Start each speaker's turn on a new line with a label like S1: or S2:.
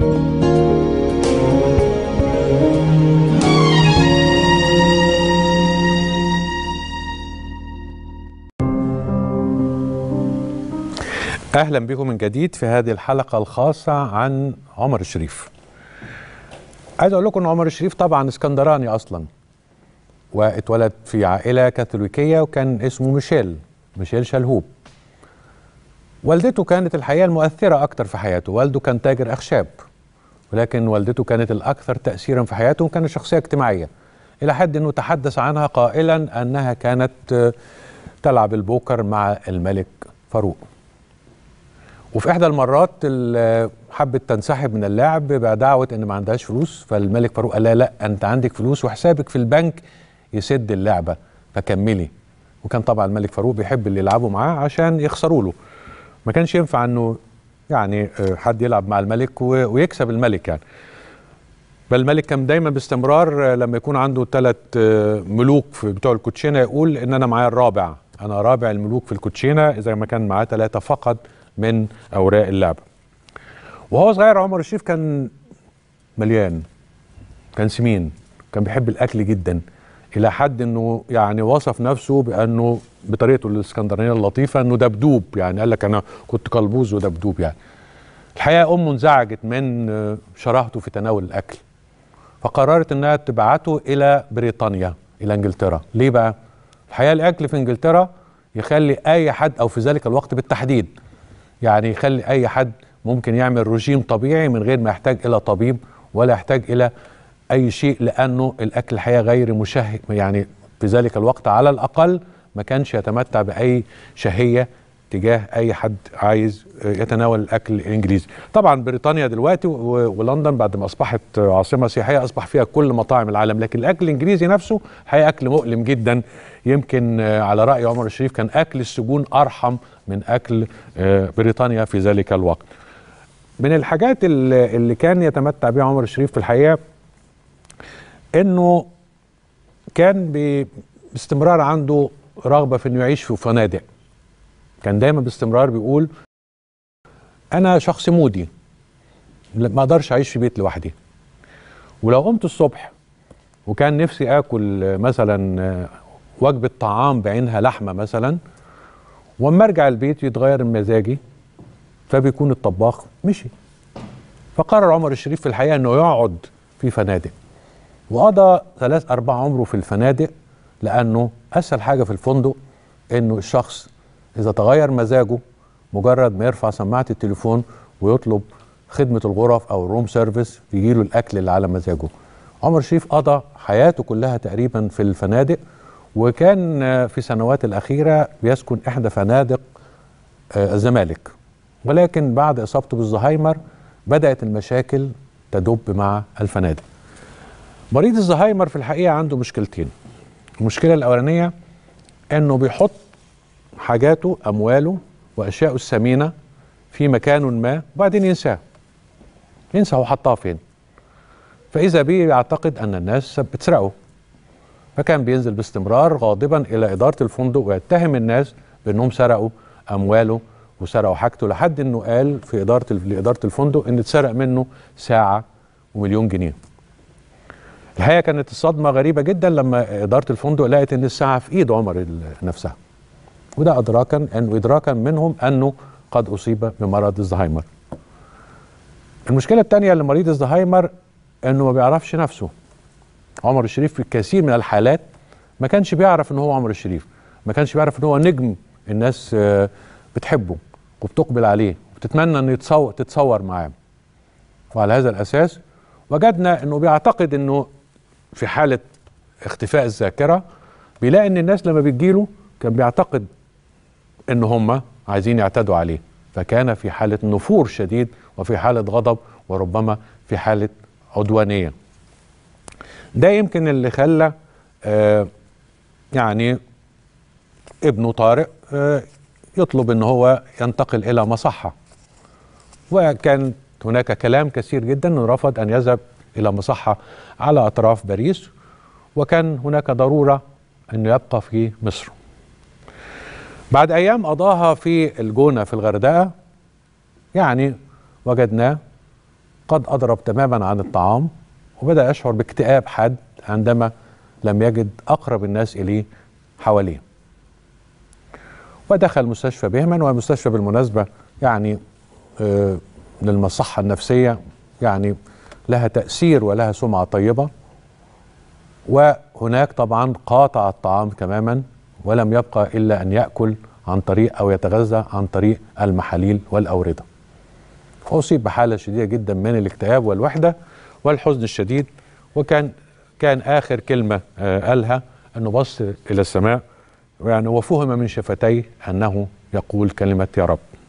S1: اهلا بكم من جديد في هذه الحلقه الخاصه عن عمر الشريف. عايز اقول لكم ان عمر الشريف طبعا اسكندراني اصلا. واتولد في عائله كاثوليكيه وكان اسمه ميشيل ميشيل شلهوب. والدته كانت الحقيقه المؤثره اكتر في حياته، والده كان تاجر اخشاب. ولكن والدته كانت الأكثر تأثيرا في حياته وكانت شخصية اجتماعية إلى حد أنه تحدث عنها قائلا أنها كانت تلعب البوكر مع الملك فاروق وفي إحدى المرات حبت تنسحب من اللعب بدعوة أن ما عندهاش فلوس فالملك فاروق قال لا لا أنت عندك فلوس وحسابك في البنك يسد اللعبة فكملي وكان طبعا الملك فاروق بيحب اللي يلعبوا معاه عشان يخسروا له ما كانش ينفع أنه يعني آه، حد يلعب مع الملك ويكسب الملك يعني بل الملك كان دايما باستمرار آه، لما يكون عنده ثلاث آه، ملوك في بتوع الكوتشينه يقول ان انا معايا الرابع انا رابع الملوك في الكوتشينه اذا ما كان معاه ثلاثه فقط من اوراق اللعبه وهو صغير عمر الشريف كان مليان كان سمين كان بيحب الاكل جدا الى حد انه يعني وصف نفسه بانه بطريقته الاسكندرانيه اللطيفه انه دبدوب يعني قال لك انا كنت قلبوز ودبدوب يعني الحقيقه امه انزعجت من شراهته في تناول الاكل فقررت انها تبعته الى بريطانيا الى انجلترا ليه بقى الحقيقه الاكل في انجلترا يخلي اي حد او في ذلك الوقت بالتحديد يعني يخلي اي حد ممكن يعمل رجيم طبيعي من غير ما يحتاج الى طبيب ولا يحتاج الى أي شيء لأنه الأكل الحقيقة غير مشهي يعني في ذلك الوقت على الأقل ما كانش يتمتع بأي شهية تجاه أي حد عايز يتناول الأكل الإنجليزي طبعا بريطانيا دلوقتي ولندن بعد ما أصبحت عاصمة سياحية أصبح فيها كل مطاعم العالم لكن الأكل الإنجليزي نفسه هي أكل مؤلم جدا يمكن آه، على رأي عمر الشريف كان أكل السجون أرحم من أكل آه، بريطانيا في ذلك الوقت من الحاجات اللي كان يتمتع بها عمر الشريف في الحقيقة انه كان باستمرار عنده رغبه في انه يعيش في فنادق كان دايما باستمرار بيقول انا شخص مودي ما اقدرش اعيش في بيت لوحدي ولو قمت الصبح وكان نفسي اكل مثلا وجبه طعام بعينها لحمه مثلا واما ارجع البيت يتغير مزاجي فبيكون الطباخ مشي فقرر عمر الشريف في الحقيقه انه يقعد في فنادق وقضى ثلاث أربع عمره في الفنادق لأنه أسهل حاجة في الفندق إنه الشخص إذا تغير مزاجه مجرد ما يرفع سماعة التليفون ويطلب خدمة الغرف أو الروم سيرفيس يجيله الأكل اللي على مزاجه عمر شريف قضى حياته كلها تقريبا في الفنادق وكان في السنوات الأخيرة بيسكن إحدى فنادق آه، الزمالك ولكن بعد إصابته بالزهايمر بدأت المشاكل تدب مع الفنادق مريض الزهايمر في الحقيقه عنده مشكلتين المشكله الاولانيه انه بيحط حاجاته امواله واشياءه الثمينه في مكان ما وبعدين ينساه ينسى هو حطها فين فاذا به يعتقد ان الناس بتسرقه فكان بينزل باستمرار غاضبا الى اداره الفندق ويتهم الناس بانهم سرقوا امواله وسرقوا حاجته لحد انه قال في اداره لاداره الفندق ان اتسرق منه ساعه ومليون جنيه الحقيقه كانت الصدمه غريبه جدا لما اداره الفندق لقت ان الساعه في ايد عمر نفسها وده ادراكا ان ادراكا منهم انه قد اصيب بمرض الزهايمر المشكله الثانيه لمريض الزهايمر انه ما بيعرفش نفسه عمر الشريف في كثير من الحالات ما كانش بيعرف ان هو عمر الشريف ما كانش بيعرف ان هو نجم الناس آه، بتحبه وبتقبل عليه وبتتمنى ان يتصور تتصور معاه وعلى هذا الاساس وجدنا انه بيعتقد انه في حاله اختفاء الذاكره بيلاقي ان الناس لما بتجيله كان بيعتقد ان هم عايزين يعتدوا عليه فكان في حاله نفور شديد وفي حاله غضب وربما في حاله عدوانيه ده يمكن اللي خلى آه يعني ابنه طارق آه يطلب ان هو ينتقل الى مصحه وكان هناك كلام كثير جدا رفض ان يذهب إلى مصحة على أطراف باريس وكان هناك ضرورة أنه يبقى في مصر بعد أيام قضاها في الجونة في الغردقة يعني وجدناه قد أضرب تماما عن الطعام وبدأ يشعر باكتئاب حاد عندما لم يجد أقرب الناس إليه حواليه ودخل مستشفى بهمن والمستشفى بالمناسبة يعني آه، للمصحة النفسية يعني لها تأثير ولها سمعة طيبة وهناك طبعا قاطع الطعام تماما ولم يبقى إلا أن يأكل عن طريق أو يتغذى عن طريق المحاليل والأوردة أصيب بحالة شديدة جدا من الاكتئاب والوحدة والحزن الشديد وكان كان آخر كلمة آه، قالها أنه بص إلى السماء يعني وفهم من شفتيه أنه يقول كلمة يا رب